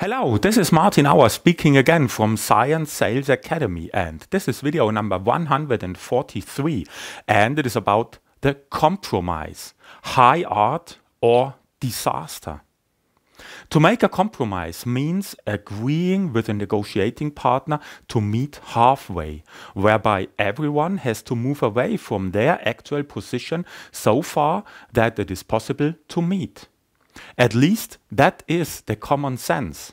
Hello, this is Martin Auer speaking again from Science Sales Academy and this is video number 143 and it is about the compromise, high art or disaster. To make a compromise means agreeing with a negotiating partner to meet halfway, whereby everyone has to move away from their actual position so far that it is possible to meet. At least that is the common sense.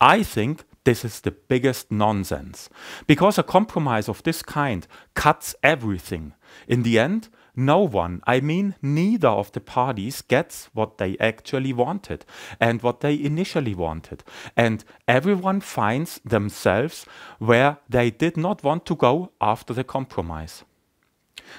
I think this is the biggest nonsense. Because a compromise of this kind cuts everything. In the end, no one, I mean neither of the parties, gets what they actually wanted and what they initially wanted. And everyone finds themselves where they did not want to go after the compromise.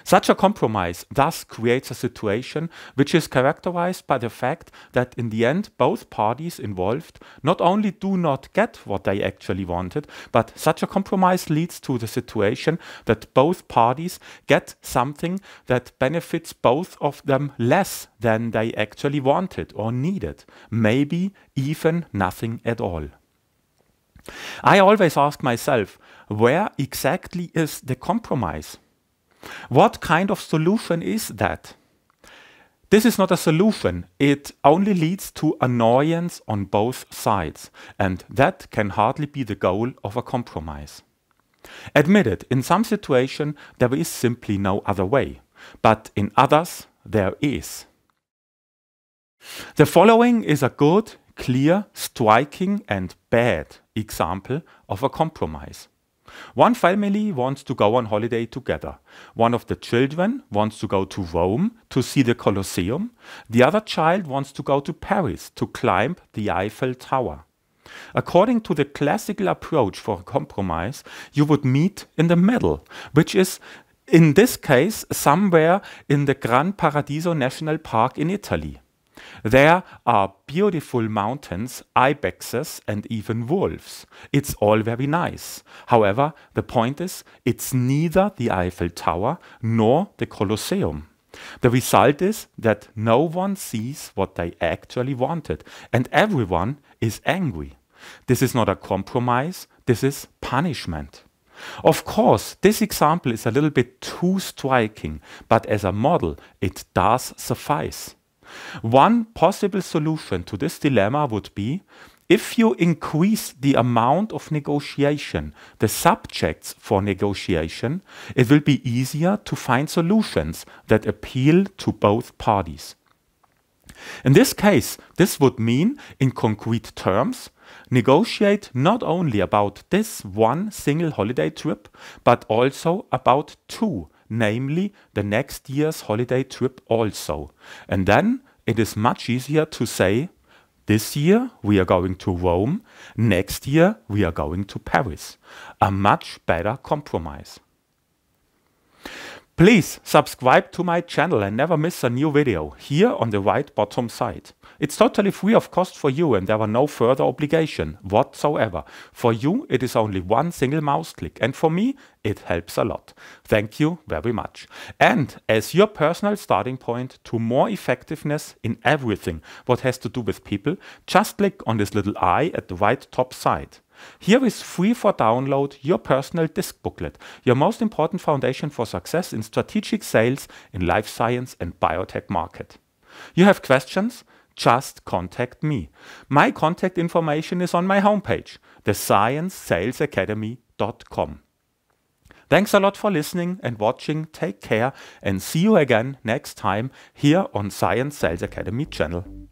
Such a compromise thus creates a situation which is characterized by the fact that in the end both parties involved not only do not get what they actually wanted, but such a compromise leads to the situation that both parties get something that benefits both of them less than they actually wanted or needed, maybe even nothing at all. I always ask myself, where exactly is the compromise? What kind of solution is that? This is not a solution. It only leads to annoyance on both sides, and that can hardly be the goal of a compromise. Admitted, in some situations there is simply no other way, but in others there is. The following is a good, clear, striking and bad example of a compromise. One family wants to go on holiday together. One of the children wants to go to Rome to see the Colosseum. The other child wants to go to Paris to climb the Eiffel Tower. According to the classical approach for compromise, you would meet in the middle, which is in this case somewhere in the Gran Paradiso National Park in Italy. There are beautiful mountains, ibexes, and even wolves. It's all very nice. However, the point is, it's neither the Eiffel Tower nor the Colosseum. The result is that no one sees what they actually wanted, and everyone is angry. This is not a compromise, this is punishment. Of course, this example is a little bit too striking, but as a model, it does suffice. One possible solution to this dilemma would be if you increase the amount of negotiation, the subjects for negotiation, it will be easier to find solutions that appeal to both parties. In this case, this would mean, in concrete terms, negotiate not only about this one single holiday trip, but also about two, namely the next year's holiday trip also. And then it is much easier to say, this year we are going to Rome, next year we are going to Paris. A much better compromise. Please subscribe to my channel and never miss a new video, here on the right bottom side. It's totally free of cost for you and there are no further obligation whatsoever. For you it is only one single mouse click and for me it helps a lot. Thank you very much. And as your personal starting point to more effectiveness in everything what has to do with people, just click on this little eye at the right top side. Here is free for download your personal disk booklet, your most important foundation for success in strategic sales in life science and biotech market. You have questions? Just contact me. My contact information is on my homepage, thesciencesalesacademy.com. Thanks a lot for listening and watching. Take care and see you again next time here on Science Sales Academy channel.